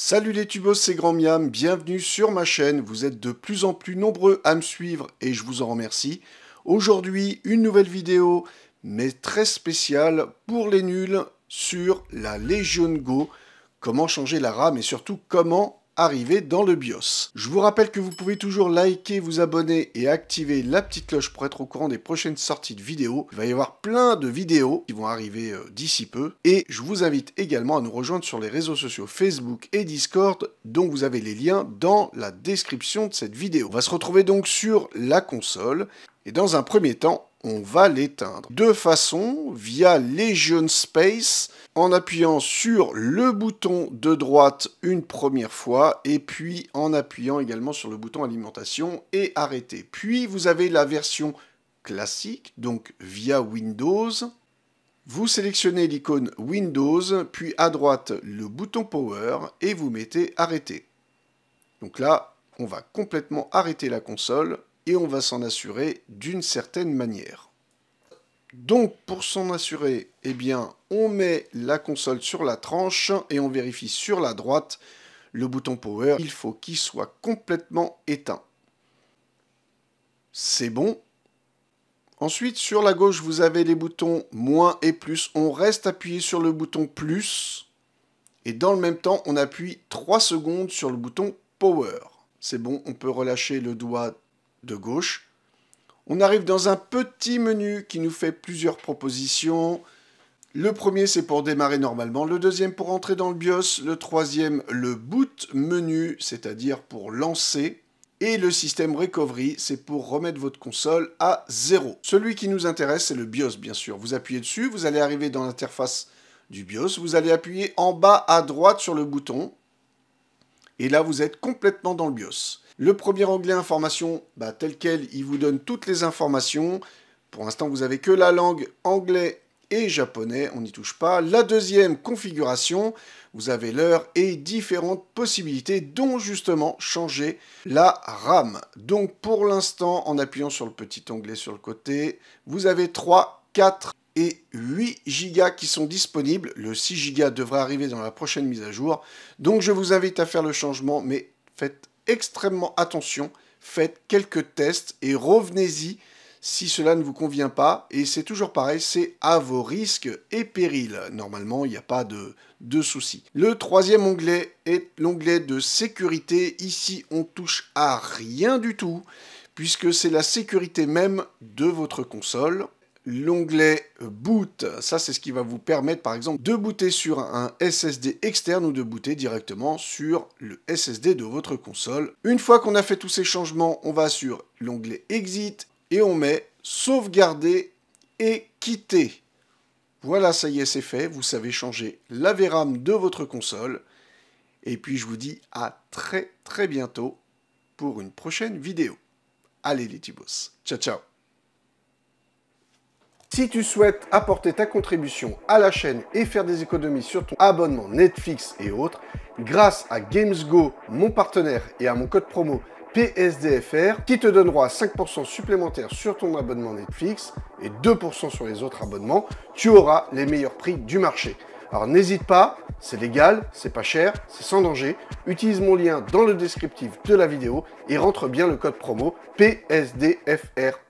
Salut les tubos, c'est Grand Miam, bienvenue sur ma chaîne, vous êtes de plus en plus nombreux à me suivre et je vous en remercie. Aujourd'hui, une nouvelle vidéo, mais très spéciale pour les nuls, sur la Legion Go, comment changer la RAM et surtout comment arriver dans le BIOS. Je vous rappelle que vous pouvez toujours liker, vous abonner et activer la petite cloche pour être au courant des prochaines sorties de vidéos. Il va y avoir plein de vidéos qui vont arriver euh, d'ici peu. Et je vous invite également à nous rejoindre sur les réseaux sociaux Facebook et Discord, dont vous avez les liens dans la description de cette vidéo. On va se retrouver donc sur la console. Et dans un premier temps, on va l'éteindre. De façon, via Legion Space, en appuyant sur le bouton de droite une première fois et puis en appuyant également sur le bouton alimentation et arrêter. Puis vous avez la version classique, donc via Windows. Vous sélectionnez l'icône Windows, puis à droite le bouton Power et vous mettez Arrêter. Donc là, on va complètement arrêter la console et on va s'en assurer d'une certaine manière. Donc pour s'en assurer, eh bien, on met la console sur la tranche et on vérifie sur la droite le bouton power, il faut qu'il soit complètement éteint. C'est bon. Ensuite, sur la gauche, vous avez les boutons moins et plus. On reste appuyé sur le bouton plus. Et dans le même temps, on appuie 3 secondes sur le bouton power. C'est bon, on peut relâcher le doigt de gauche on arrive dans un petit menu qui nous fait plusieurs propositions. Le premier, c'est pour démarrer normalement. Le deuxième, pour entrer dans le BIOS. Le troisième, le boot menu, c'est-à-dire pour lancer. Et le système Recovery, c'est pour remettre votre console à zéro. Celui qui nous intéresse, c'est le BIOS, bien sûr. Vous appuyez dessus, vous allez arriver dans l'interface du BIOS. Vous allez appuyer en bas à droite sur le bouton et là, vous êtes complètement dans le BIOS. Le premier onglet information, bah, tel quel, il vous donne toutes les informations. Pour l'instant, vous avez que la langue anglais et japonais, on n'y touche pas. La deuxième configuration, vous avez l'heure et différentes possibilités, dont justement changer la RAM. Donc pour l'instant, en appuyant sur le petit onglet sur le côté, vous avez 3, 4 et 8 Go qui sont disponibles. Le 6 Go devrait arriver dans la prochaine mise à jour. Donc je vous invite à faire le changement, mais faites extrêmement attention, faites quelques tests et revenez-y si cela ne vous convient pas. Et c'est toujours pareil, c'est à vos risques et périls. Normalement, il n'y a pas de, de souci. Le troisième onglet est l'onglet de sécurité. Ici, on touche à rien du tout, puisque c'est la sécurité même de votre console l'onglet Boot. Ça, c'est ce qui va vous permettre, par exemple, de booter sur un SSD externe ou de booter directement sur le SSD de votre console. Une fois qu'on a fait tous ces changements, on va sur l'onglet Exit et on met Sauvegarder et Quitter. Voilà, ça y est, c'est fait. Vous savez changer la VRAM de votre console. Et puis, je vous dis à très très bientôt pour une prochaine vidéo. Allez les Tibos, ciao ciao si tu souhaites apporter ta contribution à la chaîne et faire des économies sur ton abonnement Netflix et autres, grâce à GamesGo, mon partenaire, et à mon code promo PSDFR, qui te donnera 5% supplémentaire sur ton abonnement Netflix et 2% sur les autres abonnements, tu auras les meilleurs prix du marché. Alors n'hésite pas, c'est légal, c'est pas cher, c'est sans danger. Utilise mon lien dans le descriptif de la vidéo et rentre bien le code promo PSDFR